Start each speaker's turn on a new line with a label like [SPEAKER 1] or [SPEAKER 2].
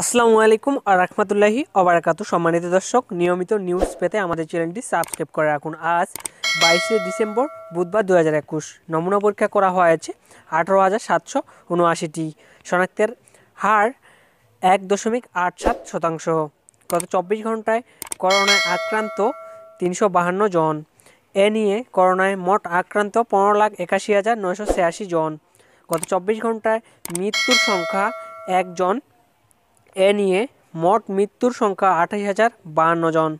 [SPEAKER 1] আসসালামু আলাইকুম আর রহমতুল্লাহি অবরাকাত সম্মানিত দর্শক নিয়মিত নিউজ পেতে আমাদের চ্যানেলটি সাবস্ক্রাইব করে রাখুন আজ বাইশে ডিসেম্বর বুধবার দু হাজার একুশ নমুনা পরীক্ষা করা হয়েছে আঠারো হাজার সাতশো উনআশিটি শনাক্তের হার এক দশমিক আট সাত শতাংশ গত চব্বিশ ঘন্টায় করোনায় আক্রান্ত তিনশো বাহান্ন জন এ নিয়ে করোনায় মোট আক্রান্ত পনেরো লাখ একাশি হাজার নয়শো ছিয়াশি জন গত চব্বিশ ঘন্টায় মৃত্যুর সংখ্যা একজন এ নিয়ে মোট মৃত্যুর সংখ্যা আঠাশ হাজার বাহান্ন জন